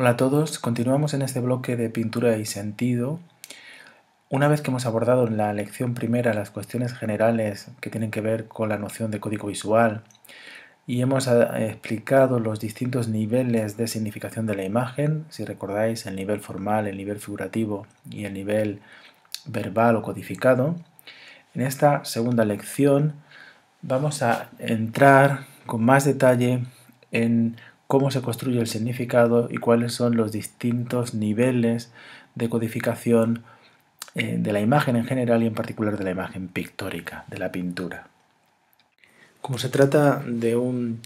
Hola a todos, continuamos en este bloque de pintura y sentido. Una vez que hemos abordado en la lección primera las cuestiones generales que tienen que ver con la noción de código visual y hemos ah, explicado los distintos niveles de significación de la imagen, si recordáis el nivel formal, el nivel figurativo y el nivel verbal o codificado, en esta segunda lección vamos a entrar con más detalle en cómo se construye el significado y cuáles son los distintos niveles de codificación eh, de la imagen en general y en particular de la imagen pictórica, de la pintura. Como se trata de un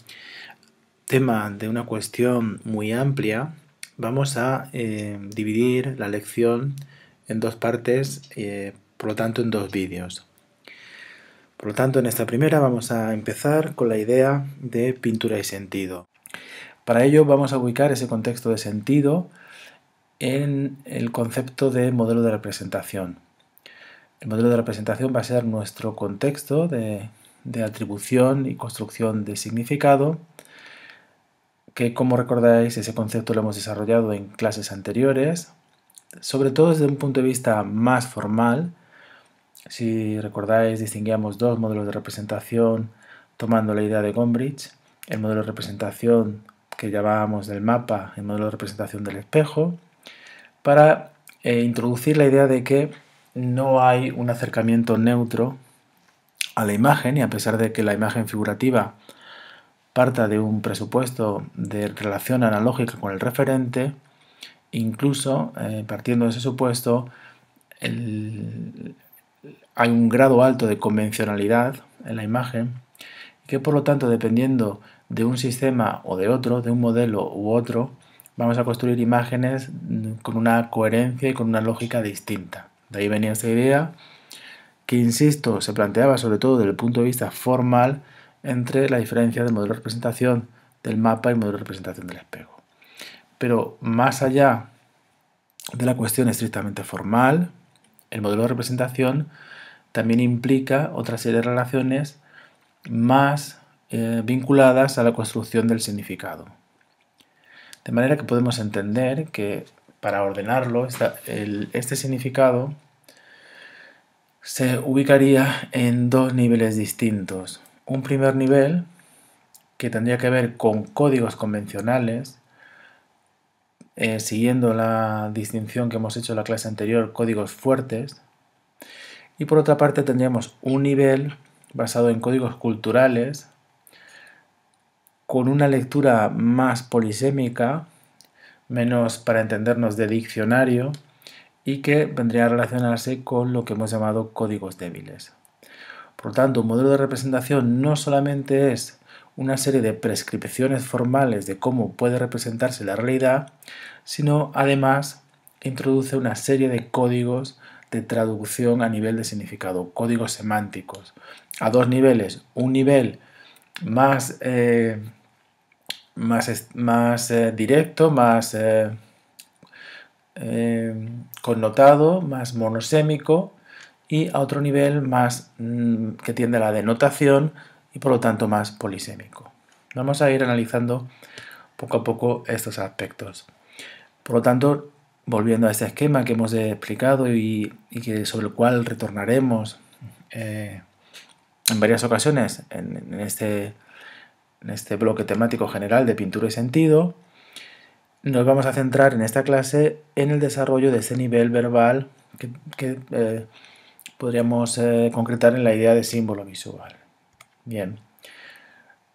tema, de una cuestión muy amplia, vamos a eh, dividir la lección en dos partes, eh, por lo tanto en dos vídeos. Por lo tanto, en esta primera vamos a empezar con la idea de pintura y sentido. Para ello vamos a ubicar ese contexto de sentido en el concepto de modelo de representación. El modelo de representación va a ser nuestro contexto de, atribución y construcción de significado, que como recordáis ese concepto lo hemos desarrollado en clases anteriores, sobre todo desde un punto de vista más formal. Si recordáis, distinguíamos dos modelos de representación tomando la idea de Gombrich, el modelo de representación que llamábamos del mapa, el modelo de representación del espejo, para eh, introducir la idea de que no hay un acercamiento neutro a la imagen y a pesar de que la imagen figurativa parta de un presupuesto de relación analógica con el referente, incluso eh, partiendo de ese supuesto, hay un grado alto de convencionalidad en la imagen, que por lo tanto, dependiendo de un sistema o de otro, de un modelo u otro, vamos a construir imágenes con una coherencia y con una lógica distinta. De ahí venía esta idea que, insisto, se planteaba sobre todo desde el punto de vista formal entre la diferencia del modelo de representación del mapa y el modelo de representación del espejo. Pero más allá de la cuestión estrictamente formal, el modelo de representación también implica otra serie de relaciones más eh, vinculadas a la construcción del significado. De manera que podemos entender que para ordenarlo, este significado se ubicaría en dos niveles distintos. Un primer nivel que tendría que ver con códigos convencionales, eh, siguiendo la distinción que hemos hecho en la clase anterior, códigos fuertes. Y por otra parte tendríamos un nivel basado en códigos culturales, con una lectura más polisémica, menos para entendernos de diccionario, y que vendría a relacionarse con lo que hemos llamado códigos débiles. Por lo tanto, un modelo de representación no solamente es una serie de prescripciones formales de cómo puede representarse la realidad, sino además introduce una serie de códigos de traducción a nivel de significado, códigos semánticos, a dos niveles. Un nivel más eh, más, más eh, directo, más eh, eh, connotado, más monosémico y a otro nivel más mm, que tiende a la denotación y por lo tanto más polisémico. Vamos a ir analizando poco a poco estos aspectos. Por lo tanto, volviendo a este esquema que hemos explicado y, sobre el cual retornaremos en varias ocasiones en, en este en este bloque temático general de pintura y sentido, nos vamos a centrar en esta clase en el desarrollo de ese nivel verbal que, eh, podríamos eh, concretar en la idea de símbolo visual. Bien,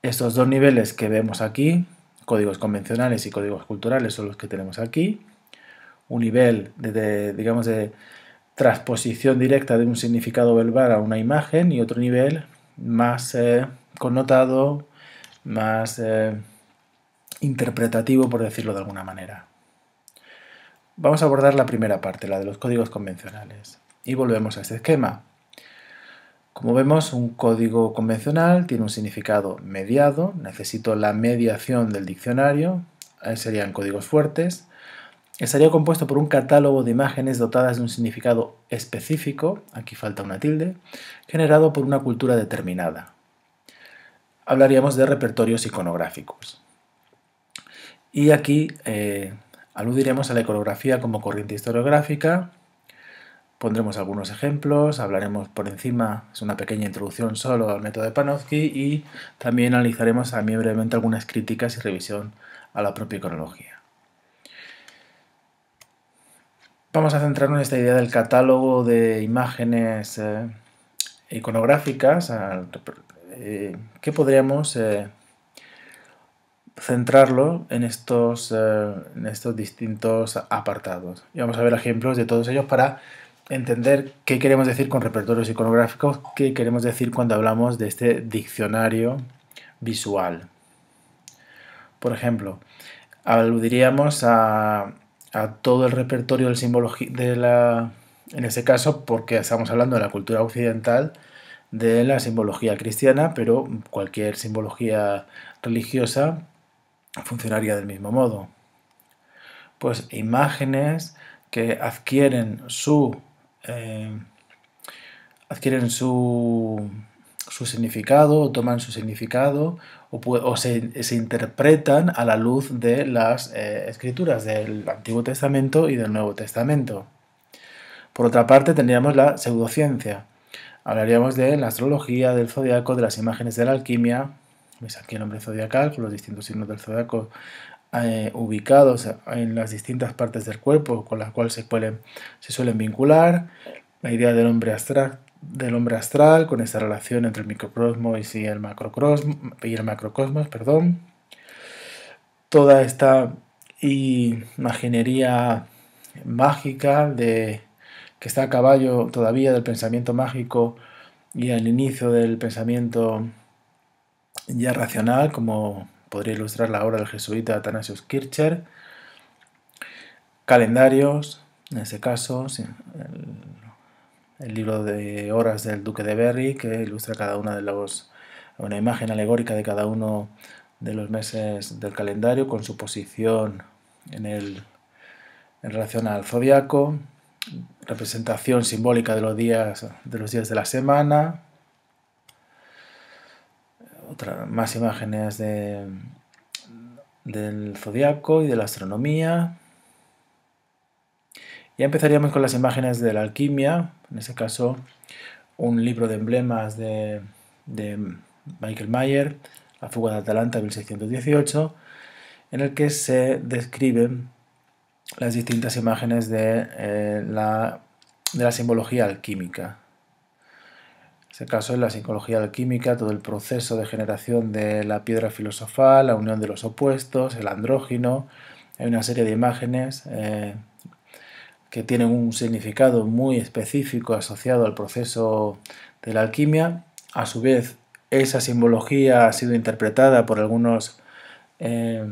estos dos niveles que vemos aquí, códigos convencionales y códigos culturales, son los que tenemos aquí. Un nivel de, digamos, de transposición directa de un significado verbal a una imagen y otro nivel más eh, connotado, más eh, interpretativo, por decirlo de alguna manera. Vamos a abordar la primera parte, la de los códigos convencionales. Y volvemos a este esquema. Como vemos, un código convencional tiene un significado mediado, necesito la mediación del diccionario, eh, serían códigos fuertes, estaría compuesto por un catálogo de imágenes dotadas de un significado específico, aquí falta una tilde, generado por una cultura determinada hablaríamos de repertorios iconográficos. Y aquí eh, aludiremos a la iconografía como corriente historiográfica, pondremos algunos ejemplos, hablaremos por encima, es una pequeña introducción solo al método de Panofsky y también analizaremos a mí brevemente algunas críticas y revisión a la propia iconología. Vamos a centrarnos en esta idea del catálogo de imágenes eh, iconográficas, eh, ¿Qué que podríamos eh, centrarlo eh, en estos, distintos apartados. Y vamos a ver ejemplos de todos ellos para entender qué queremos decir con repertorios iconográficos, qué queremos decir cuando hablamos de este diccionario visual. Por ejemplo, aludiríamos a, todo el repertorio de la, en ese caso porque estamos hablando de la cultura occidental de la simbología cristiana, pero cualquier simbología religiosa funcionaría del mismo modo. Pues imágenes que adquieren su eh, adquieren su, significado o toman su significado o, se, interpretan a la luz de las eh, escrituras del Antiguo Testamento y del Nuevo Testamento. Por otra parte, tendríamos la pseudociencia Hablaríamos de la astrología, del zodiaco, de las imágenes de la alquimia. Veis aquí el hombre zodiacal con los distintos signos del zodiaco eh, ubicados en las distintas partes del cuerpo con las cuales se, pueden, se suelen vincular? La idea del hombre astral, del hombre astral con esta relación entre el microcosmos y el, macrocosmos, y el macrocosmos. Perdón. Toda esta imaginería mágica de que está a caballo todavía del pensamiento mágico y al inicio del pensamiento ya racional, como podría ilustrar la obra del jesuita Athanasius Kircher. Calendarios, en ese caso, el, libro de horas del Duque de Berry, que ilustra cada una de los, una imagen alegórica de cada uno de los meses del calendario con su posición en, el, en relación al zodiaco, representación simbólica de los días de, los días de la semana. Otra, más imágenes del zodiaco y de la astronomía. Ya empezaríamos con las imágenes de la alquimia, en este caso un libro de emblemas de, de Michael Mayer, La fuga de Atalanta 1618, en el que se describen las distintas imágenes de, eh, la, de la simbología alquímica. En este caso es la simbología alquímica, todo el proceso de generación de la piedra filosofal, la unión de los opuestos, el andrógeno, Hay una serie de imágenes eh, que tienen un significado muy específico asociado al proceso de la alquimia. A su vez, esa simbología ha sido interpretada por algunos... Eh,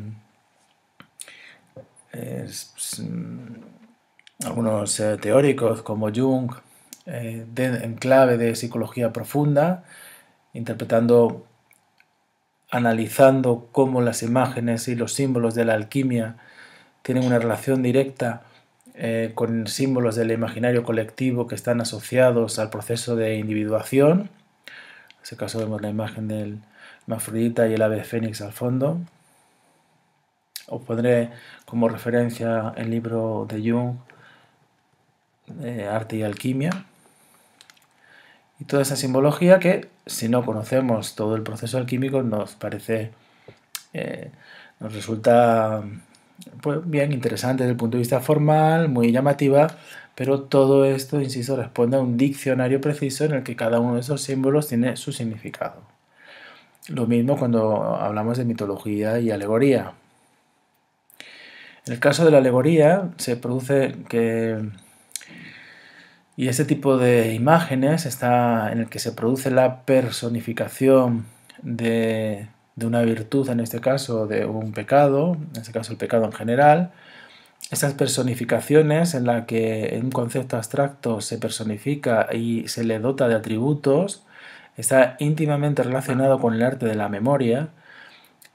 pues, mm, algunos eh, teóricos como Jung eh, en clave de psicología profunda, interpretando, analizando cómo las imágenes y los símbolos de la alquimia tienen una relación directa eh, con símbolos del imaginario colectivo que están asociados al proceso de individuación. En este caso vemos la imagen del mafrodita y el ave fénix al fondo os pondré como referencia el libro de Jung, Arte y Alquimia, y toda esa simbología que, si no conocemos todo el proceso alquímico, nos parece, eh, nos resulta pues, bien interesante desde el punto de vista formal, muy llamativa, pero todo esto, insisto, responde a un diccionario preciso en el que cada uno de esos símbolos tiene su significado. Lo mismo cuando hablamos de mitología y alegoría. En el caso de la alegoría se produce que... Y este tipo de imágenes está en el que se produce la personificación de, de una virtud, en este caso de un pecado, en este caso el pecado en general, estas personificaciones en las que un concepto abstracto se personifica y se le dota de atributos está íntimamente relacionado con el arte de la memoria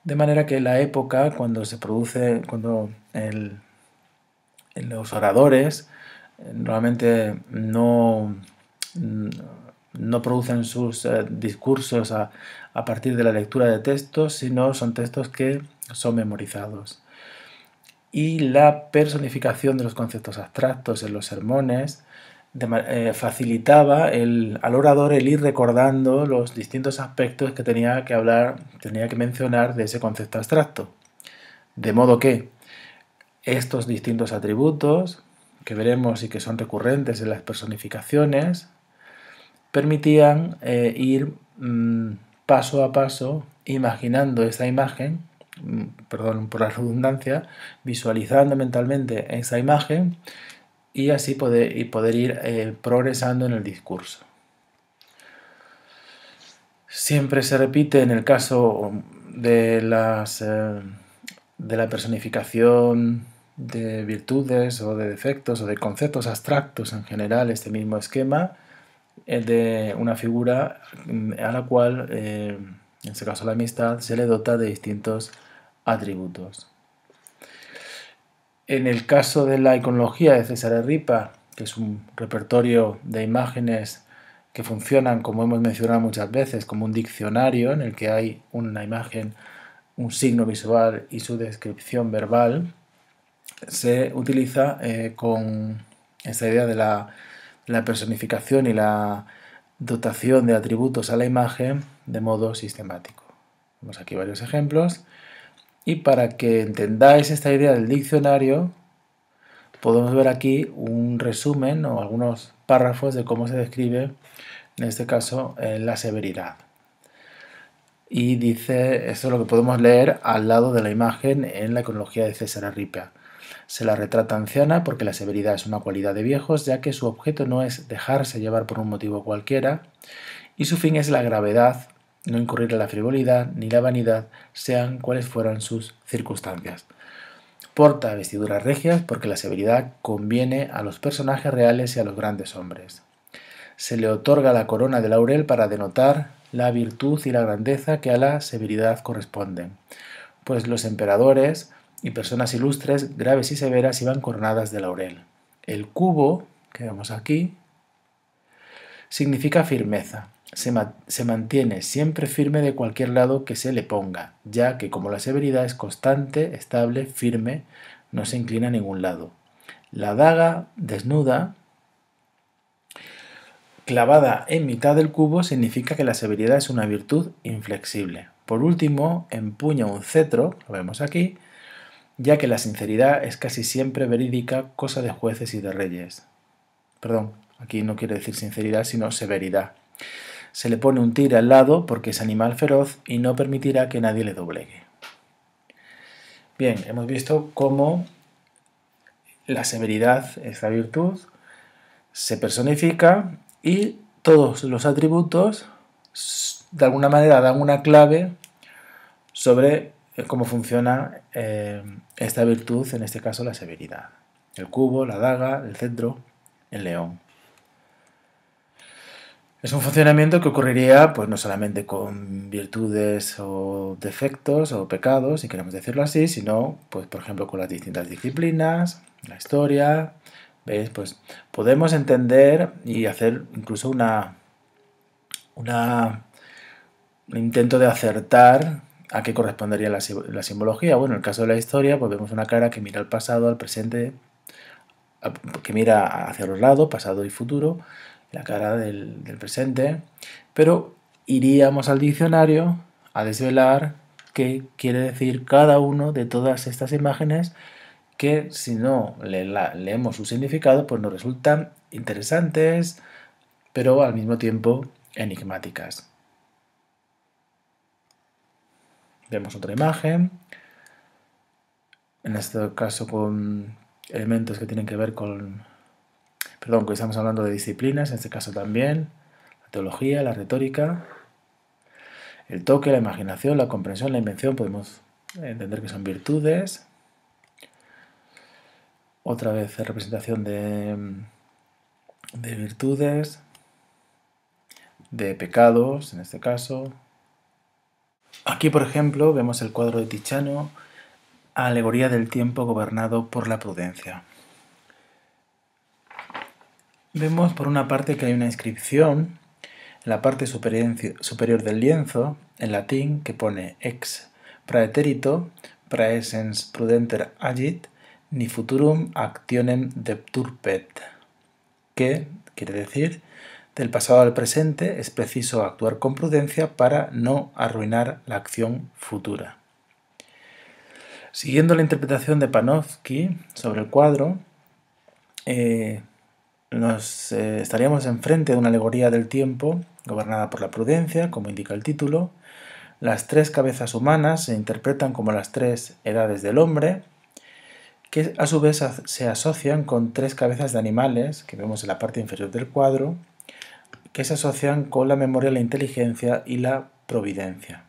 de manera que la época, cuando se produce, cuando los oradores eh, normalmente no, mm, no producen sus eh, discursos a, partir de la lectura de textos, sino son textos que son memorizados. Y la personificación de los conceptos abstractos en los sermones eh, facilitaba al orador el ir recordando los distintos aspectos que tenía que hablar, tenía que mencionar de ese concepto abstracto. De modo que estos distintos atributos, que veremos y que son recurrentes en las personificaciones, permitían eh, ir mm, paso a paso imaginando esa imagen, mm, perdón por la redundancia, visualizando mentalmente esa imagen y así poder, y poder ir eh, progresando en el discurso. Siempre se repite en el caso eh, de, la personificación de virtudes o de defectos o de conceptos abstractos en general este mismo esquema el de una figura mm, a la cual, eh, en este caso la amistad, se le dota de distintos atributos. En el caso de la iconología de César Ripa, que es un repertorio de imágenes que funcionan, como hemos mencionado muchas veces, como un diccionario en el que hay una imagen, un signo visual y su descripción verbal, se utiliza eh, con esta idea de la, la personificación y la dotación de atributos a la imagen de modo sistemático. Vemos aquí varios ejemplos. Y para que entendáis esta idea del diccionario, podemos ver aquí un resumen o algunos párrafos de cómo se describe, en este caso, eh, la severidad. Y dice, esto es lo que podemos leer al lado de la imagen en la iconología de César Ripia. Se la retrata anciana porque la severidad es una cualidad de viejos, ya que su objeto no es dejarse llevar por un motivo cualquiera, y su fin es la gravedad no incurrir en la frivolidad ni la vanidad, sean cuales fueran sus circunstancias. Porta vestiduras regias porque la severidad conviene a los personajes reales y a los grandes hombres. Se le otorga la corona de laurel para denotar la virtud y la grandeza que a la severidad corresponden, pues los emperadores y personas ilustres, graves y severas, iban coronadas de laurel. El cubo, que vemos aquí, significa firmeza, se, mantiene siempre firme de cualquier lado que se le ponga, ya que como la severidad es constante, estable, firme, no se inclina a ningún lado. La daga desnuda, clavada en mitad del cubo, significa que la severidad es una virtud inflexible. Por último, empuña un cetro, lo vemos aquí, ya que la sinceridad es casi siempre verídica, cosa de jueces y de reyes. Perdón, aquí no quiere decir sinceridad, sino severidad. Se le pone un tiro al lado porque es animal feroz y no permitirá que nadie le doblegue. Bien, hemos visto cómo la severidad, esta virtud, se personifica y todos los atributos de alguna manera dan una clave sobre eh, cómo funciona eh, esta virtud, en este caso la severidad. El cubo, la daga, el centro, el león. Es un funcionamiento que ocurriría pues no solamente con virtudes o defectos o pecados, si queremos decirlo así, sino pues por ejemplo con las distintas disciplinas, la historia, ¿veis? Pues podemos entender y hacer incluso una, un intento de acertar a qué correspondería la, simbología. Bueno, en el caso de la historia, pues vemos una cara que mira al pasado, al presente, que mira hacia los lados, pasado y futuro, la cara del, presente, pero iríamos al diccionario a desvelar qué quiere decir cada uno de todas estas imágenes que si no leemos su significado pues nos resultan interesantes pero al mismo tiempo enigmáticas. Vemos otra imagen, en este caso con elementos que tienen que ver con perdón, que estamos hablando de disciplinas, en este caso también, la teología, la retórica, el toque, la imaginación, la comprensión, la invención, podemos entender que son virtudes. Otra vez representación de, de virtudes, de pecados, en este caso. Aquí, por ejemplo, vemos el cuadro de Tichano, alegoría del tiempo gobernado por la prudencia. Vemos por una parte que hay una inscripción en la parte superior del lienzo, en latín, que pone ex praeterito, praesens prudenter agit, ni futurum actionem depturpet, que quiere decir, del pasado al presente es preciso actuar con prudencia para no arruinar la acción futura. Siguiendo la interpretación de Panofsky sobre el cuadro, eh, nos eh, estaríamos enfrente de una alegoría del tiempo, gobernada por la prudencia, como indica el título. Las tres cabezas humanas se interpretan como las tres edades del hombre, que a su vez se asocian con tres cabezas de animales, que vemos en la parte inferior del cuadro, que se asocian con la memoria, la inteligencia y la providencia.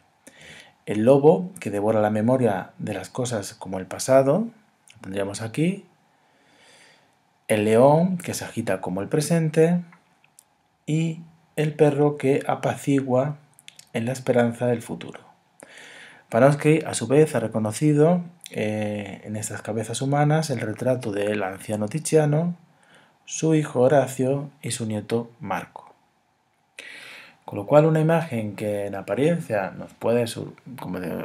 El lobo, que devora la memoria de las cosas como el pasado, lo tendríamos aquí, el león que se agita como el presente y el perro que apacigua en la esperanza del futuro. Panofsky, a su vez, ha reconocido eh, en estas cabezas humanas el retrato del anciano Tiziano, su hijo Horacio y su nieto Marco. Con lo cual, una imagen que en apariencia nos puede,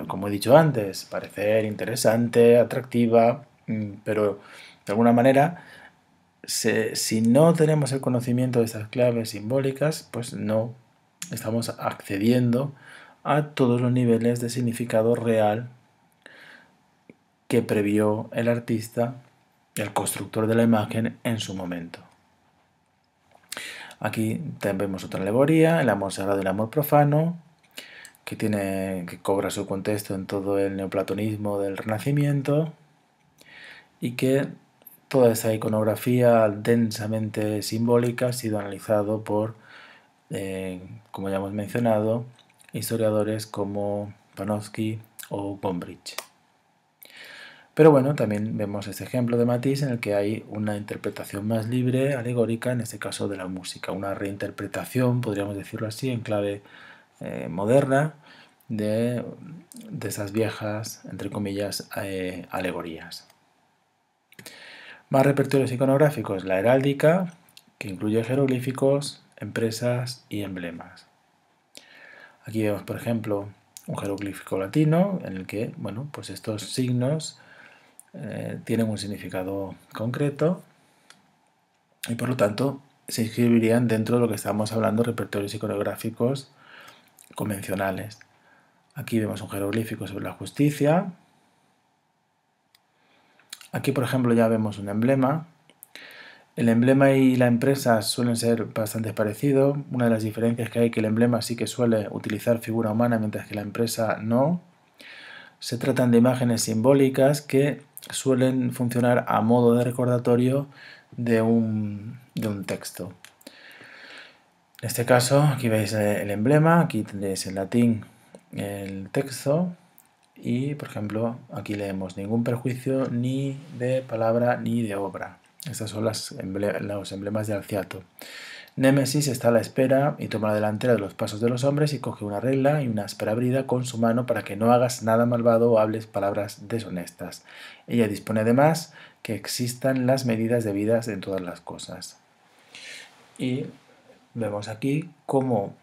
como he dicho antes, parecer interesante, atractiva, mm, pero de alguna manera si no tenemos el conocimiento de estas claves simbólicas, pues no estamos accediendo a todos los niveles de significado real que previó el artista, el constructor de la imagen en su momento. Aquí vemos otra alegoría, el amor sagrado y el amor profano, que, tiene, que cobra su contexto en todo el neoplatonismo del Renacimiento y que Toda esa iconografía densamente simbólica ha sido analizado por, eh, como ya hemos mencionado, historiadores como Panofsky o Gombrich. Pero bueno, también vemos ese ejemplo de Matisse en el que hay una interpretación más libre, alegórica, en este caso de la música, una reinterpretación, podríamos decirlo así, en clave eh, moderna de, esas viejas, entre comillas, eh, alegorías. Más repertorios iconográficos, la heráldica, que incluye jeroglíficos, empresas y emblemas. Aquí vemos, por ejemplo, un jeroglífico latino en el que, bueno, pues estos signos eh, tienen un significado concreto y por lo tanto se inscribirían dentro de lo que estamos hablando, repertorios iconográficos convencionales. Aquí vemos un jeroglífico sobre la justicia, Aquí, por ejemplo, ya vemos un emblema. El emblema y la empresa suelen ser bastante parecidos. Una de las diferencias que hay es que el emblema sí que suele utilizar figura humana, mientras que la empresa no. Se tratan de imágenes simbólicas que suelen funcionar a modo de recordatorio de un, texto. En este caso, aquí veis eh, el emblema, aquí tenéis en latín el texto, y, por ejemplo, aquí leemos ningún perjuicio ni de palabra ni de obra. Estos son las los emblemas de Alciato. Némesis está a la espera y toma la delantera de los pasos de los hombres y coge una regla y una espera brida con su mano para que no hagas nada malvado o hables palabras deshonestas. Ella dispone además que existan las medidas debidas en todas las cosas. Y vemos aquí cómo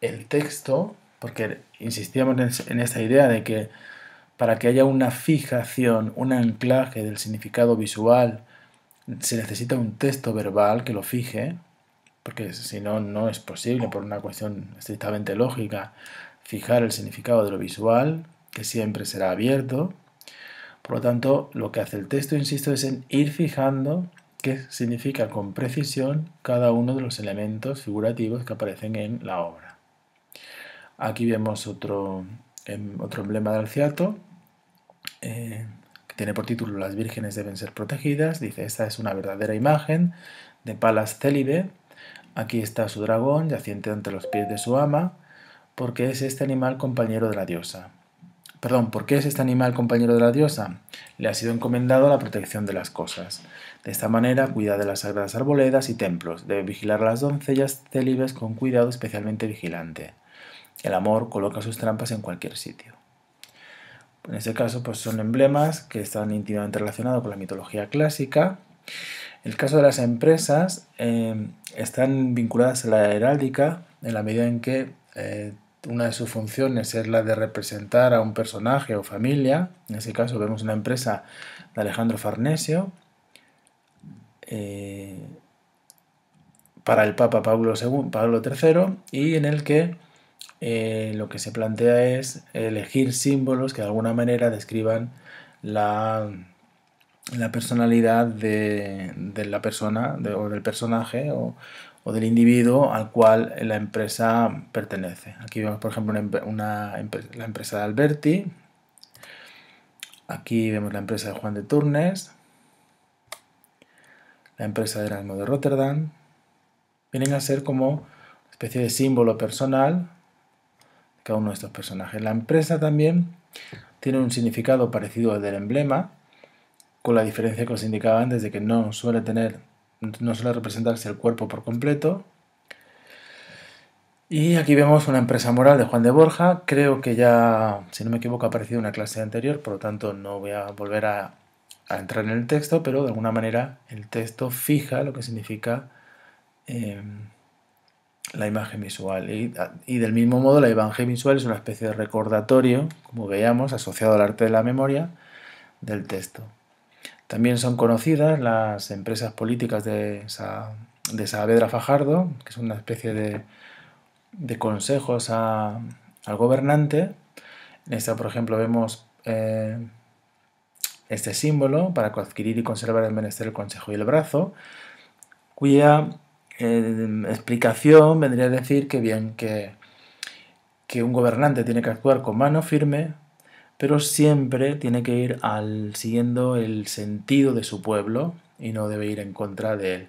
el texto porque insistíamos en esta idea de que para que haya una fijación, un anclaje del significado visual, se necesita un texto verbal que lo fije, porque si no, no es posible por una cuestión estrictamente lógica fijar el significado de lo visual, que siempre será abierto. Por lo tanto, lo que hace el texto, insisto, es en ir fijando qué significa con precisión cada uno de los elementos figurativos que aparecen en la obra. Aquí vemos otro, em, emblema del CIATO, eh, que tiene por título Las vírgenes deben ser protegidas. Dice, esta es una verdadera imagen de Palas Célibe. Aquí está su dragón, yaciente ante los pies de su ama, porque es este animal compañero de la diosa. Perdón, ¿por qué es este animal compañero de la diosa? Le ha sido encomendado la protección de las cosas. De esta manera cuida de las sagradas arboledas y templos. Debe vigilar a las doncellas célibes con cuidado especialmente vigilante el amor coloca sus trampas en cualquier sitio. En este caso, pues son emblemas que están íntimamente relacionados con la mitología clásica. El caso de las empresas em, están vinculadas a la heráldica en la medida en que eh, una de sus funciones es la de representar a un personaje o familia. En ese caso vemos una empresa de Alejandro Farnesio. Eh, para el Papa Pablo, Pablo III y en el que eh, lo que se plantea es elegir símbolos que de alguna manera describan la, personalidad de, la persona o del personaje o, del individuo al cual la empresa pertenece. Aquí vemos, por ejemplo, la empresa de Alberti. Aquí vemos la empresa de Juan de Turnes. La empresa de Erasmo de Rotterdam. Vienen a ser como especie de símbolo personal cada uno de estos personajes. La empresa también tiene un significado parecido al del emblema, con la diferencia que os indicaba antes de que no suele tener, no suele representarse el cuerpo por completo. Y aquí vemos una empresa moral de Juan de Borja. Creo que ya, si no me equivoco, ha aparecido en una clase anterior, por lo tanto no voy a volver a, entrar en el texto, pero de alguna manera el texto fija lo que significa eh, la imagen visual. Y, del mismo modo, la imagen visual es una especie de recordatorio, como veíamos, asociado al arte de la memoria del texto. También son conocidas las empresas políticas de, de Saavedra Fajardo, que es una especie de, consejos al gobernante. En esta, por ejemplo, vemos eh, este símbolo para adquirir y conservar el menester el consejo y el brazo, cuya explicación vendría a decir que bien, que, que un gobernante tiene que actuar con mano firme, pero siempre tiene que ir siguiendo el sentido de su pueblo y no debe ir en contra de él.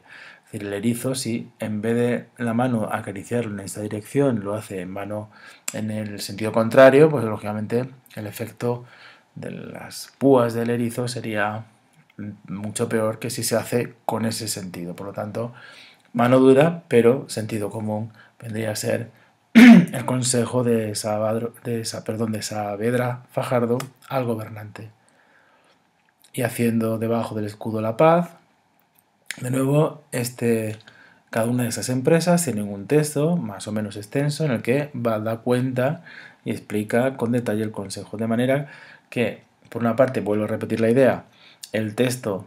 decir, el erizo, si en vez de la mano acariciarlo en esta dirección, lo hace en mano en el sentido contrario, pues lógicamente el efecto de las púas del erizo sería mucho peor que si se hace con ese sentido. Por lo tanto, Mano dura, pero sentido común vendría a ser el consejo de, esa, Saavedra Fajardo al gobernante. Y haciendo debajo del escudo la paz, de nuevo, este, cada una de esas empresas tiene un texto más o menos extenso en el que va a dar cuenta y explica con detalle el consejo. De manera que, por una parte, vuelvo a repetir la idea, el texto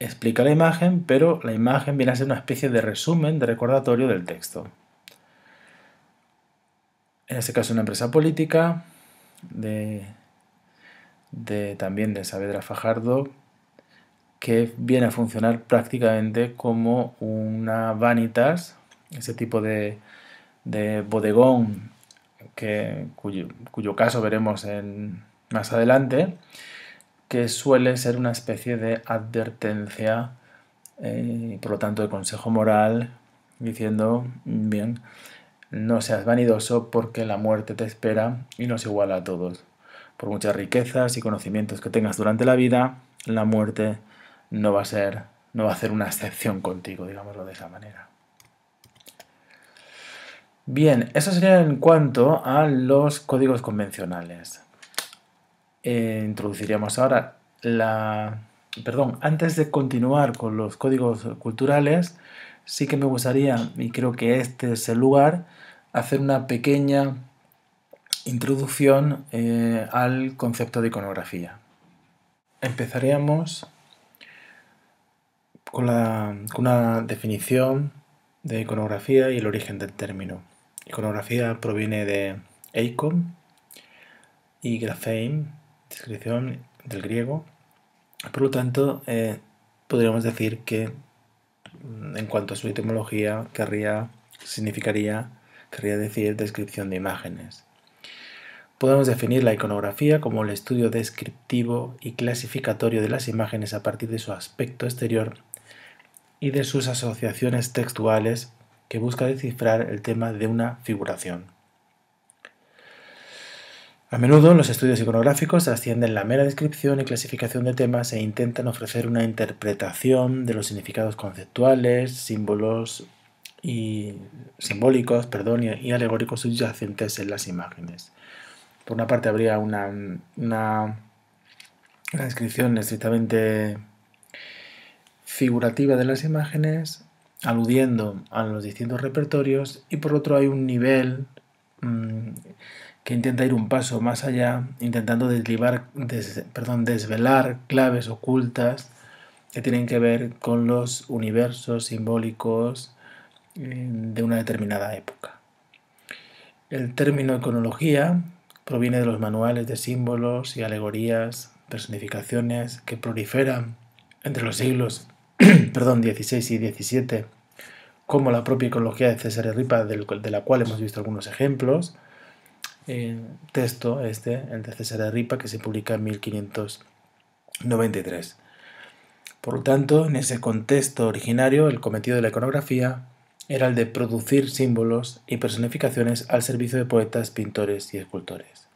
explica la imagen, pero la imagen viene a ser una especie de resumen, de recordatorio del texto. En este caso una empresa política, de, también de Saavedra Fajardo, que viene a funcionar prácticamente como una vanitas, ese tipo de, bodegón que, cuyo, caso veremos en, más adelante, que suele ser una especie de advertencia, eh, por lo tanto de consejo moral, diciendo, bien, no seas vanidoso porque la muerte te espera y nos iguala a todos. Por muchas riquezas y conocimientos que tengas durante la vida, la muerte no va a ser, no va a una excepción contigo, digámoslo de esa manera. Bien, eso sería en cuanto a los códigos convencionales. Eh, introduciríamos ahora la... Perdón, antes de continuar con los códigos culturales, sí que me gustaría, y creo que este es el lugar, hacer una pequeña introducción eh, al concepto de iconografía. Empezaríamos con, una definición de iconografía y el origen del término. Iconografía proviene de Eikon y grafein, descripción del griego. Por lo tanto, eh, podríamos decir que mm, en cuanto a su etimología, querría, significaría, querría decir descripción de imágenes. Podemos definir la iconografía como el estudio descriptivo y clasificatorio de las imágenes a partir de su aspecto exterior y de sus asociaciones textuales que busca descifrar el tema de una figuración. A menudo los estudios iconográficos ascienden la mera descripción y clasificación de temas e intentan ofrecer una interpretación de los significados conceptuales, símbolos y simbólicos, perdón, y alegóricos subyacentes en las imágenes. Por una parte habría una, una, descripción estrictamente figurativa de las imágenes, aludiendo a los distintos repertorios, y por otro hay un nivel mm, que intenta ir un paso más allá, intentando perdón, desvelar claves ocultas que tienen que ver con los universos simbólicos eh, de una determinada época. El término iconología proviene de los manuales de símbolos y alegorías, personificaciones que proliferan entre los siglos perdón, XVI y XVII, como la propia iconología de César Ripa, de la cual hemos visto algunos ejemplos, texto, este, el de César de Ripa, que se publica en 1593. Por lo tanto, en ese contexto originario, el cometido de la iconografía era el de producir símbolos y personificaciones al servicio de poetas, pintores y escultores.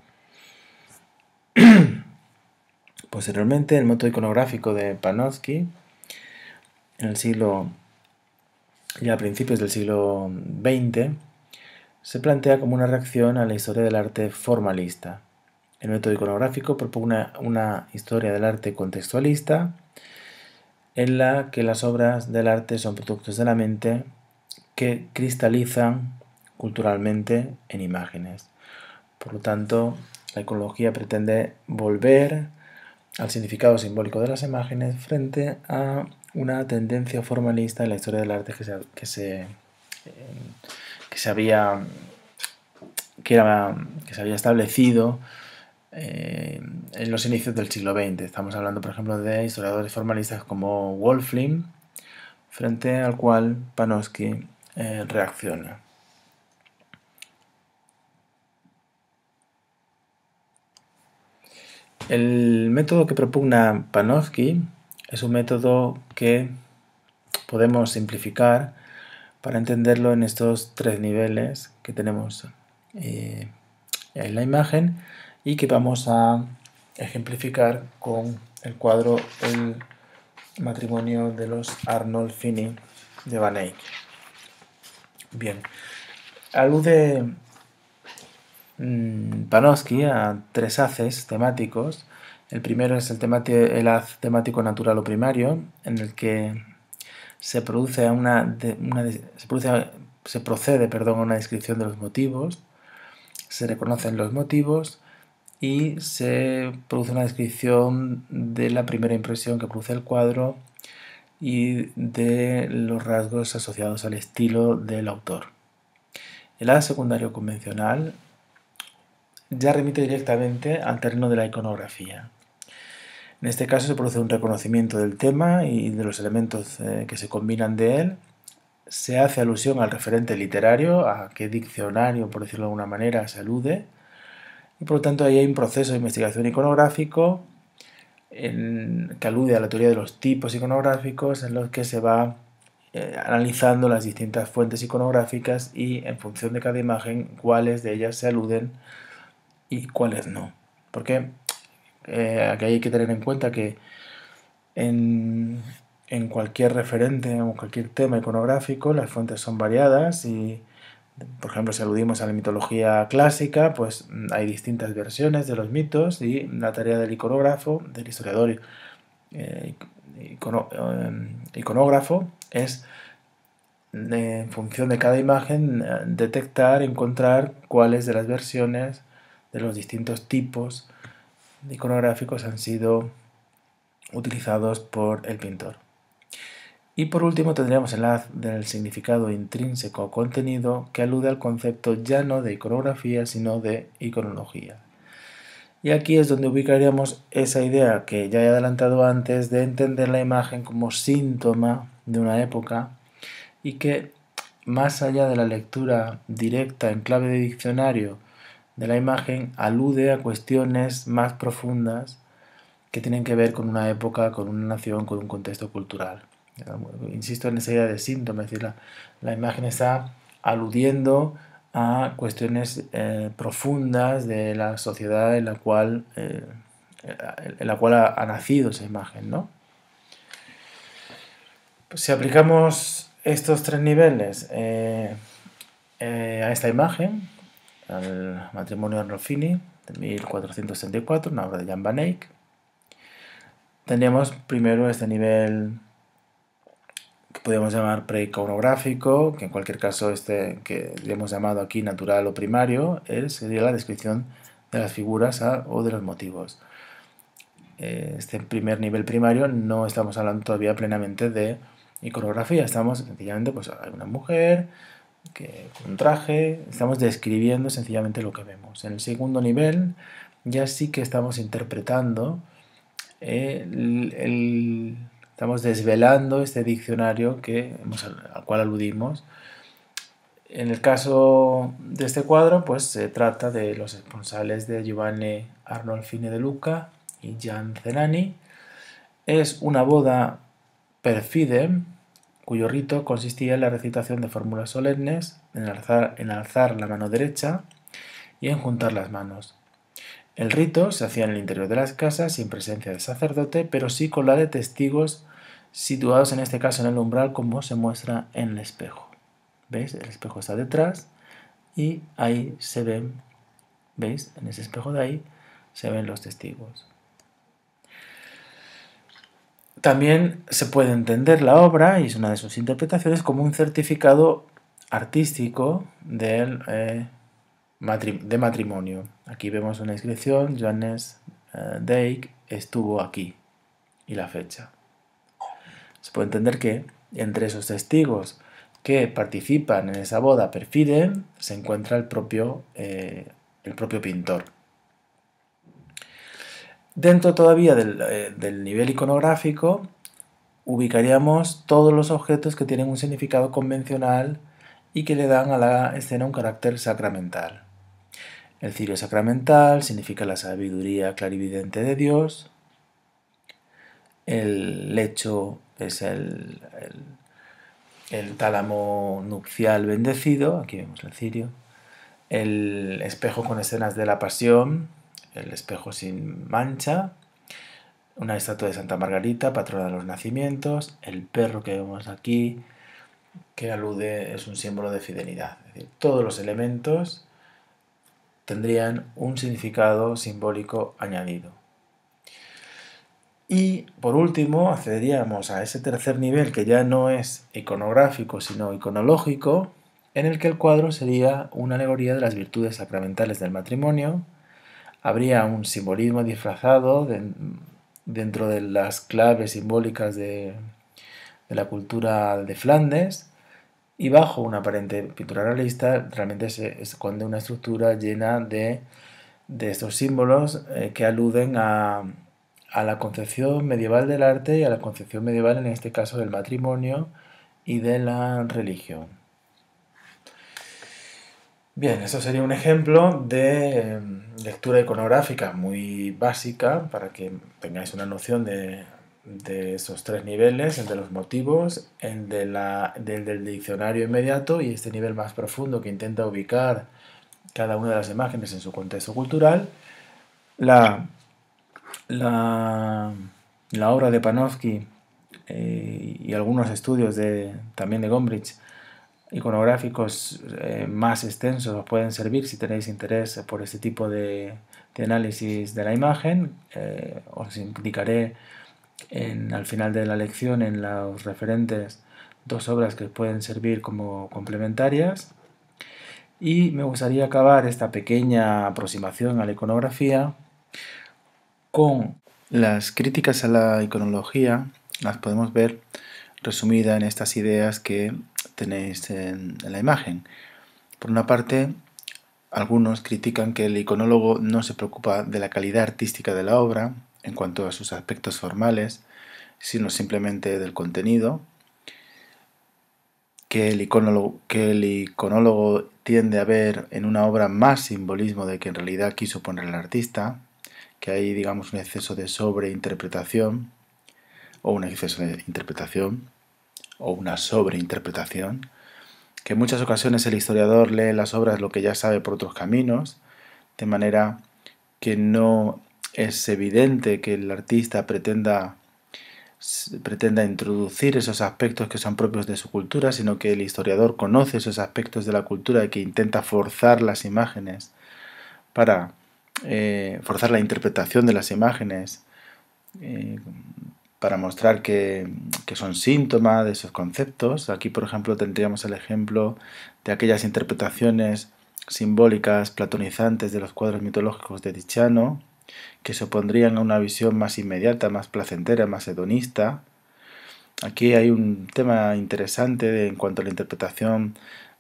Posteriormente, el moto iconográfico de Panofsky, en el siglo, ya a principios del siglo XX, se plantea como una reacción a la historia del arte formalista. El método iconográfico propone una, historia del arte contextualista en la que las obras del arte son productos de la mente que cristalizan culturalmente en imágenes. Por lo tanto, la ecología pretende volver al significado simbólico de las imágenes frente a una tendencia formalista en la historia del arte que se, que eh, que se había, que se había establecido eh, en los inicios del siglo XX. Estamos hablando, por ejemplo, de historiadores formalistas como Wolfling, frente al cual Panofsky eh, reacciona. El método que propugna Panofsky es un método que podemos simplificar para entenderlo en estos tres niveles que tenemos eh, en la imagen y que vamos a ejemplificar con el cuadro El matrimonio de los Arnold Finney de Van Eyck. Bien, alude panowski mm, Panofsky a tres haces temáticos. El primero es el, tema el haz temático natural o primario, en el que se produce una, se, procede perdón, a una descripción de los motivos, se reconocen los motivos y se produce una descripción de la primera impresión que produce el cuadro y de los rasgos asociados al estilo del autor. El A secundario convencional ya remite directamente al terreno de la iconografía. En este caso se produce un reconocimiento del tema y de los elementos eh, que se combinan de él. Se hace alusión al referente literario, a qué diccionario, por decirlo de alguna manera, se alude. Y por lo tanto ahí hay un proceso de investigación iconográfico que alude a la teoría de los tipos iconográficos en los que se va eh, analizando las distintas fuentes iconográficas y en función de cada imagen cuáles de ellas se aluden y cuáles no aquí eh, hay que tener en cuenta que en, cualquier referente o cualquier tema iconográfico las fuentes son variadas y, por ejemplo, si aludimos a la mitología clásica, pues mm, hay distintas versiones de los mitos y la tarea del iconógrafo, del historiador eh, eh, iconógrafo, es en función de cada imagen detectar, encontrar cuáles de las versiones, de los distintos tipos, iconográficos han sido utilizados por el pintor. Y por último tendríamos el haz del significado intrínseco contenido que alude al concepto ya no de iconografía sino de iconología. Y aquí es donde ubicaríamos esa idea que ya he adelantado antes de entender la imagen como síntoma de una época y que más allá de la lectura directa en clave de diccionario de la imagen alude a cuestiones más profundas que tienen que ver con una época, con una nación, con un contexto cultural. Insisto en esa idea de síntoma, es decir, la, imagen está aludiendo a cuestiones eh, profundas de la sociedad en la cual, eh, en la cual ha, nacido esa imagen. si aplicamos estos tres niveles eh, a esta imagen, al matrimonio Rolfini de 1464, una obra de Jan van Eyck. Tendríamos primero este nivel que podríamos llamar preiconográfico, que en cualquier caso este que le hemos llamado aquí natural o primario, eh, sería la descripción de las figuras ah, o de los motivos. Eh, este primer nivel primario no estamos hablando todavía plenamente de iconografía, estamos sencillamente, pues una mujer, que con traje, estamos describiendo sencillamente lo que vemos. En el segundo nivel ya sí que estamos interpretando, eh, estamos desvelando este diccionario que al cual aludimos. En el caso de este cuadro, pues se trata de los responsables de Giovanni Arnolfini de Luca y Gian Zenani. Es una boda perfide, cuyo rito consistía en la recitación de fórmulas solemnes, en alzar, la mano derecha y en juntar las manos. El rito se hacía en el interior de las casas sin presencia del sacerdote, pero sí con la de testigos situados en este caso en el umbral como se muestra en el espejo. ¿Veis? El espejo está detrás y ahí se ven, ¿veis? En ese espejo de ahí se ven los testigos. También se puede entender la obra, y es una de sus interpretaciones, como un certificado artístico del, eh, de matrimonio. Aquí vemos una inscripción, Johannes eh, estuvo aquí, y la fecha. Se puede entender que entre esos testigos que participan en esa boda perfide se encuentra el propio, eh, el propio pintor. Dentro todavía eh, del, nivel iconográfico ubicaríamos todos los objetos que tienen un significado convencional y que le dan a la escena un carácter sacramental. El cirio sacramental significa la sabiduría clarividente de Dios. El lecho es el, el tálamo nupcial bendecido. Aquí vemos el cirio. El espejo con escenas de la pasión el espejo sin mancha, una estatua de Santa Margarita, patrona de los nacimientos, el perro que vemos aquí, que alude, es un símbolo de fidelidad. todos los elementos tendrían un significado simbólico añadido. Y por último, accederíamos a ese tercer nivel que ya no es iconográfico, sino iconológico, en el que el cuadro sería una alegoría de las virtudes sacramentales del matrimonio, habría un simbolismo disfrazado dentro de las claves simbólicas de, la cultura de Flandes y bajo una aparente pintura realista realmente se esconde una estructura llena de, estos símbolos eh, que aluden a la concepción medieval del arte y a la concepción medieval en este caso del matrimonio y de la religión. Bien, eso sería un ejemplo de em, lectura iconográfica muy básica para que tengáis una noción de, esos tres niveles, el de los motivos, el del, diccionario inmediato y este nivel más profundo que intenta ubicar cada una de las imágenes en su contexto cultural. La, obra de Panofsky eh, y algunos estudios también de Gombrich iconográficos eh, más extensos os pueden servir si tenéis interés por este tipo de, análisis de la imagen. Eh, os indicaré en, al final de la lección en los referentes dos obras que pueden servir como complementarias. Y me gustaría acabar esta pequeña aproximación a la iconografía con las críticas a la iconología. Las podemos ver resumidas en estas ideas que tenéis en, la imagen. Por una parte, algunos critican que el iconólogo no se preocupa de la calidad artística de la obra en cuanto a sus aspectos formales, sino simplemente del contenido, que el iconólogo, que el iconólogo tiende a ver en una obra más simbolismo de que en realidad quiso poner el artista, que hay digamos un exceso de sobreinterpretación o un exceso de interpretación o una sobreinterpretación, que en muchas ocasiones el historiador lee las obras lo que ya sabe por otros caminos, de manera que no es evidente que el artista pretenda, pretenda introducir esos aspectos que son propios de su cultura, sino que el historiador conoce esos aspectos de la cultura y que intenta forzar las imágenes para eh, forzar la interpretación de las imágenes eh, para mostrar que, son síntomas de esos conceptos. Aquí, por ejemplo, tendríamos el ejemplo de aquellas interpretaciones simbólicas platonizantes de los cuadros mitológicos de dichano. que se opondrían a una visión más inmediata, más placentera, más hedonista. Aquí hay un tema interesante en cuanto a la interpretación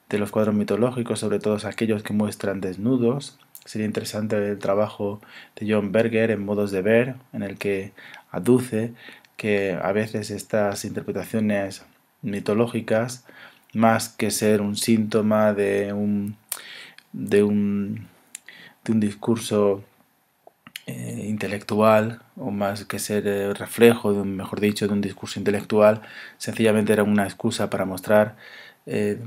de los cuadros mitológicos, sobre todo aquellos que muestran desnudos. Sería interesante el trabajo de John Berger en Modos de Ver, en el que aduce que a veces estas interpretaciones mitológicas, más que ser un síntoma de un, de un, de un discurso eh, intelectual, o más que ser el reflejo, de un, mejor dicho, de un discurso intelectual, sencillamente era una excusa para mostrar eh,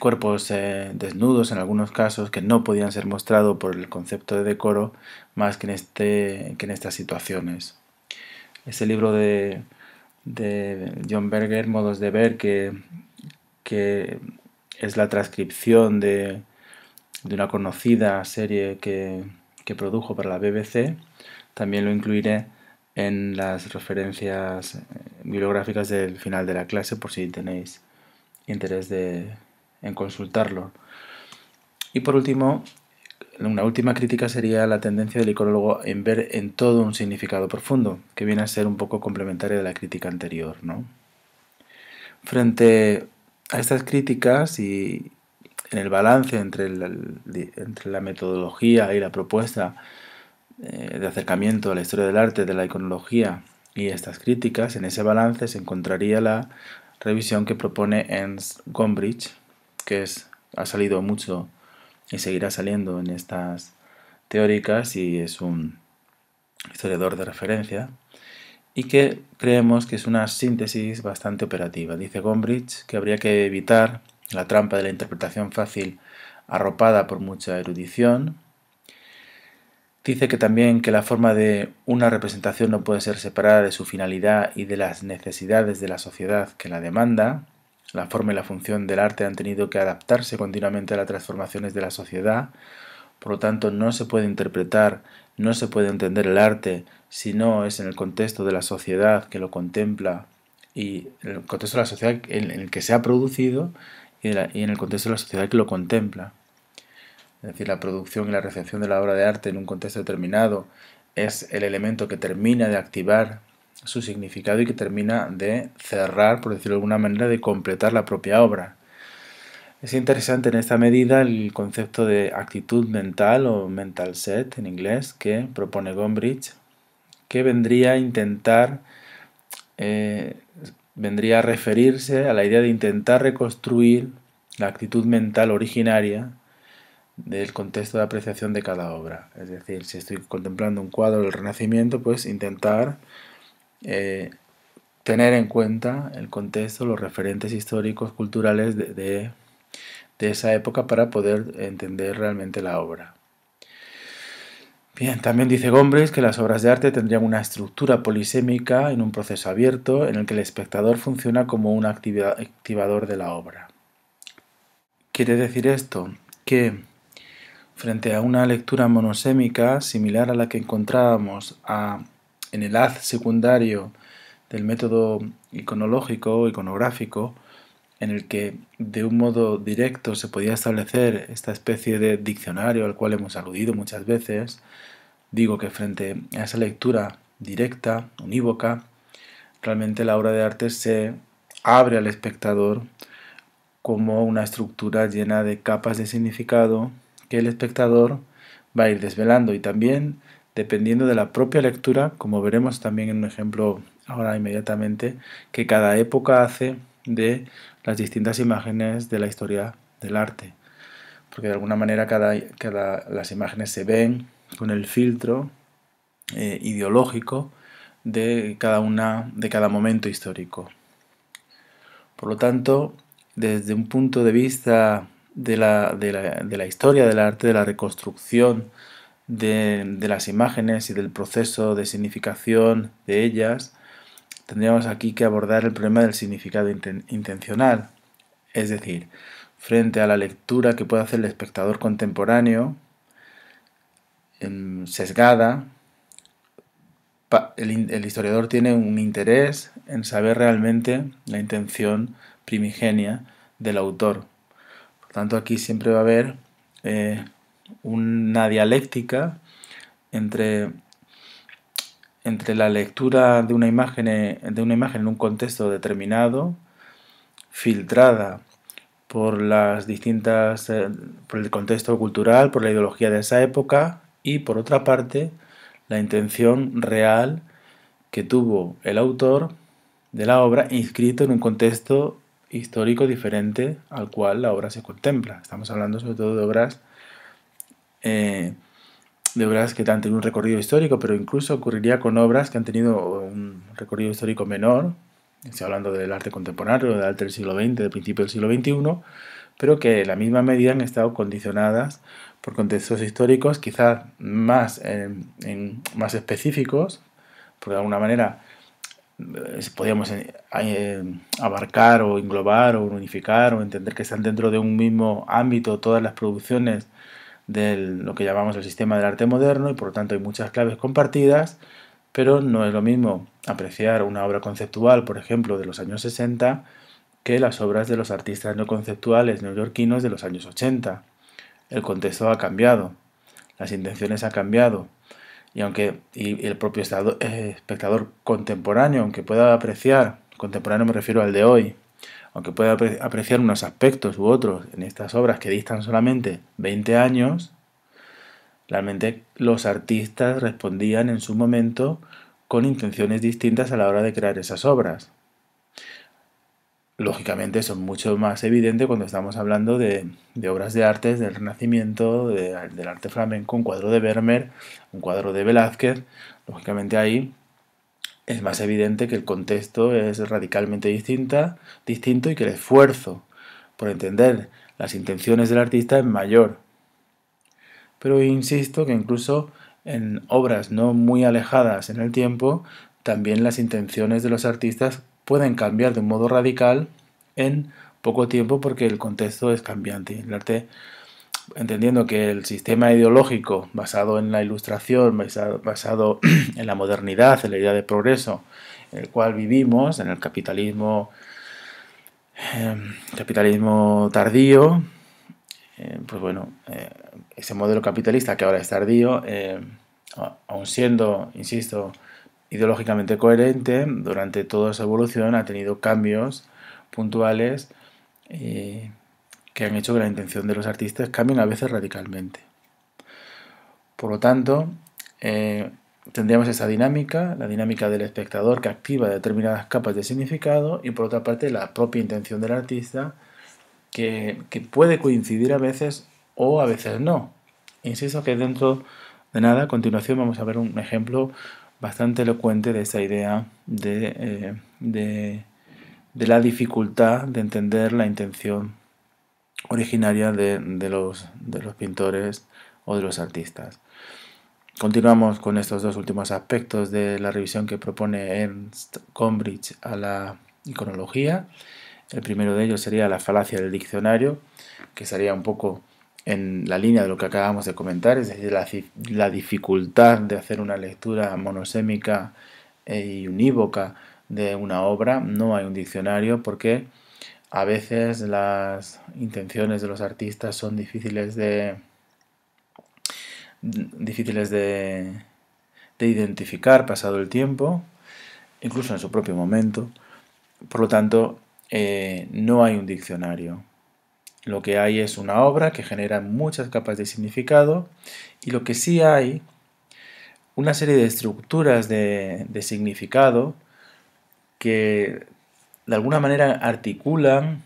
cuerpos eh, desnudos en algunos casos que no podían ser mostrados por el concepto de decoro más que en, este, que en estas situaciones ese libro de, John Berger, Modos de Ver, que, es la transcripción de, una conocida serie que, produjo para la BBC. También lo incluiré en las referencias eh, bibliográficas del final de la clase por si tenéis interés de, en consultarlo. Y por último, una última crítica sería la tendencia del iconólogo en ver en todo un significado profundo, que viene a ser un poco complementaria de la crítica anterior. Frente a estas críticas y en el balance entre, la metodología y la propuesta eh, de acercamiento a la historia del arte, de la iconología y estas críticas, en ese balance se encontraría la revisión que propone Ernst Gombrich, que ha salido mucho y seguirá saliendo en estas teóricas y es un historiador de referencia y que creemos que es una síntesis bastante operativa. Dice Gombrich que habría que evitar la trampa de la interpretación fácil arropada por mucha erudición. Dice que también que la forma de una representación no puede ser separada de su finalidad y de las necesidades de la sociedad que la demanda. La forma y la función del arte han tenido que adaptarse continuamente a las transformaciones de la sociedad, por lo tanto no se puede interpretar, no se puede entender el arte si no es en el contexto de la sociedad que lo contempla y en el contexto de la sociedad en el que se ha producido y en el contexto de la sociedad que lo contempla. Es decir, la producción y la recepción de la obra de arte en un contexto determinado es el elemento que termina de activar su significado y que termina de cerrar, por decirlo de alguna manera, de completar la propia obra. Es interesante en esta medida el concepto de actitud mental o mental set en inglés que propone Gombrich, que vendría a intentar, eh, vendría a referirse a la idea de intentar reconstruir la actitud mental originaria del contexto de apreciación de cada obra. Es decir, si estoy contemplando un cuadro del Renacimiento, pues intentar eh, tener en cuenta el contexto, los referentes históricos, culturales de, de, esa época para poder entender realmente la obra. Bien, también dice Gombrich que las obras de arte tendrían una estructura polisémica en un proceso abierto en el que el espectador funciona como un activador de la obra. Quiere decir esto que frente a una lectura monosémica similar a la que encontrábamos a en el haz secundario del método iconológico o iconográfico, en el que de un modo directo se podía establecer esta especie de diccionario al cual hemos aludido muchas veces, digo que frente a esa lectura directa, unívoca, realmente la obra de arte se abre al espectador como una estructura llena de capas de significado que el espectador va a ir desvelando y también dependiendo de la propia lectura, como veremos también en un ejemplo ahora inmediatamente, que cada época hace de las distintas imágenes de la historia del arte. Porque de alguna manera cada, las imágenes se ven con el filtro eh, ideológico de cada, una, de cada momento histórico. Por lo tanto, desde un punto de vista de la, de la historia del arte, de la reconstrucción, de, las imágenes y del proceso de significación de ellas, tendríamos aquí que abordar el problema del significado intencional. Es decir, frente a la lectura que puede hacer el espectador contemporáneo, em, sesgada, el, historiador tiene un interés en saber realmente la intención primigenia del autor. Por tanto, aquí siempre va a haber eh, una dialéctica entre, entre la lectura de una, imagen, de una imagen en un contexto determinado, filtrada por las distintas eh, por el contexto cultural, por la ideología de esa época y por otra parte la intención real que tuvo el autor de la obra inscrito en un contexto histórico diferente al cual la obra se contempla. Estamos hablando sobre todo de obras eh, de de es que han tenido un recorrido histórico, pero incluso ocurriría con obras que han tenido un recorrido histórico menor, estoy hablando del arte contemporáneo, del arte del siglo XX, del principio del siglo XXI, pero que en la misma medida han estado condicionadas por contextos históricos quizás más, eh, más específicos, porque de alguna manera eh, podríamos abarcar o englobar o unificar o entender que están dentro de un mismo ámbito todas las producciones de lo que llamamos el sistema del arte moderno y por lo tanto hay muchas claves compartidas, pero no es lo mismo apreciar una obra conceptual, por ejemplo, de los años 60, que las obras de los artistas no conceptuales neoyorquinos de los años 80. El contexto ha cambiado, las intenciones han cambiado, y aunque y el propio eh, espectador contemporáneo, aunque pueda apreciar, contemporáneo me refiero al de hoy, aunque pueda apreciar unos aspectos u otros en estas obras que distan solamente 20 años, realmente los artistas respondían en su momento con intenciones distintas a la hora de crear esas obras. Lógicamente eso es mucho más evidente cuando estamos hablando de, obras de arte del Renacimiento, del arte flamenco, un cuadro de Vermeer, un cuadro de Velázquez. Lógicamente ahí es más evidente que el contexto es radicalmente distinto y que el esfuerzo por entender las intenciones del artista es mayor. Pero insisto que incluso en obras no muy alejadas en el tiempo, también las intenciones de los artistas pueden cambiar de un modo radical en poco tiempo porque el contexto es cambiante. El arte entendiendo que el sistema ideológico basado en la ilustración, basado en la modernidad, en la idea de progreso en el cual vivimos, en el capitalismo, em, capitalismo tardío, em, pues bueno, eh, ese modelo capitalista que ahora es tardío, em, aun siendo, insisto, ideológicamente coherente, durante toda su evolución ha tenido cambios puntuales. y que han hecho que la intención de los artistas cambien a veces radicalmente. Por lo tanto, eh, tendríamos esa dinámica, la dinámica del espectador que activa determinadas capas de significado y por otra parte la propia intención del artista que, puede coincidir a veces o a veces no. Insisto que dentro de nada, a continuación vamos a ver un ejemplo bastante elocuente de esa idea eh, de la dificultad de entender la intención originaria de, los, de los pintores o de los artistas. Continuamos con estos dos últimos aspectos de la revisión que propone Ernst Cambridge a la iconología. El primero de ellos sería la falacia del diccionario, que sería un poco en la línea de lo que acabamos de comentar, es decir, la, la dificultad de hacer una lectura monosémica y e unívoca de una obra. No hay un diccionario porque a veces las intenciones de los artistas son difíciles de difíciles de, identificar pasado el tiempo, incluso en su propio momento. Por lo tanto, eh, no hay un diccionario. Lo que hay es una obra que genera muchas capas de significado y lo que sí hay, una serie de estructuras de, de significado que de alguna manera articulan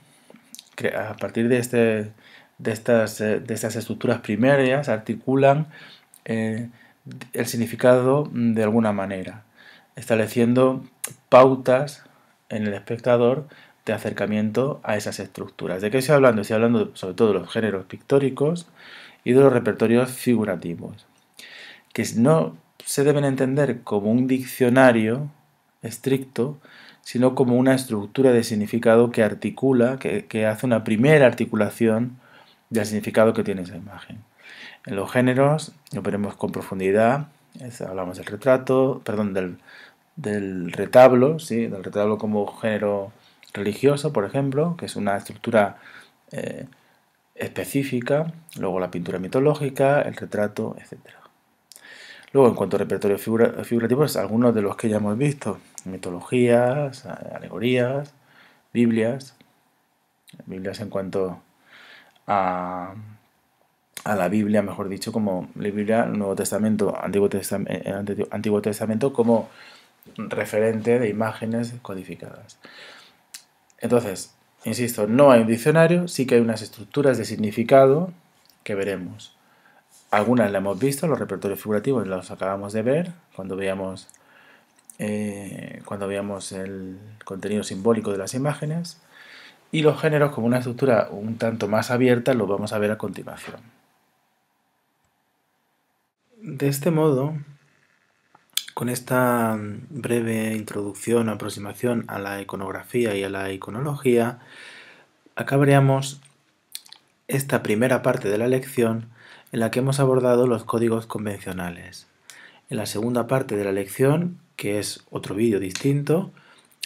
mm. a partir de, este, de, estas, eh, de estructuras primarias, articulan eh, el significado de alguna manera, estableciendo pautas en el espectador de acercamiento a esas estructuras. ¿De qué estoy hablando? Estoy hablando sobre todo de los géneros pictóricos y de los repertorios figurativos, que no se deben entender como un diccionario estricto, sino como una estructura de significado que articula, que, hace una primera articulación del significado que tiene esa imagen. En los géneros lo veremos con profundidad, hablamos del retrato, perdón, del, retablo, ¿sí? del retablo como género religioso, por ejemplo, que es una estructura eh, específica, luego la pintura mitológica, el retrato, etc. Luego, en cuanto a repertorio figurativos, algunos de los que ya hemos visto. Mitologías, alegorías, Biblias. Biblias en cuanto a, la Biblia, mejor dicho, como la Biblia, Nuevo Testamento, eh, eh, Antiguo Antiguo Testamento como referente de imágenes codificadas. Entonces, insisto, no hay un diccionario, sí que hay unas estructuras de significado que veremos. Algunas las hemos visto, los repertorios figurativos los acabamos de ver cuando veíamos, eh, cuando veíamos el contenido simbólico de las imágenes. Y los géneros, como una estructura un tanto más abierta, los vamos a ver a continuación. De este modo, con esta breve introducción, aproximación a la iconografía y a la iconología, acabaríamos esta primera parte de la lección en la que hemos abordado los códigos convencionales. En la segunda parte de la lección, que es otro vídeo distinto,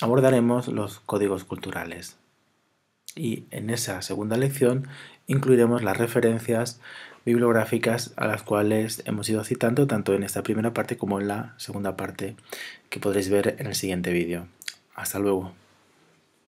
abordaremos los códigos culturales. Y en esa segunda lección incluiremos las referencias bibliográficas a las cuales hemos ido citando tanto en esta primera parte como en la segunda parte que podréis ver en el siguiente vídeo. Hasta luego.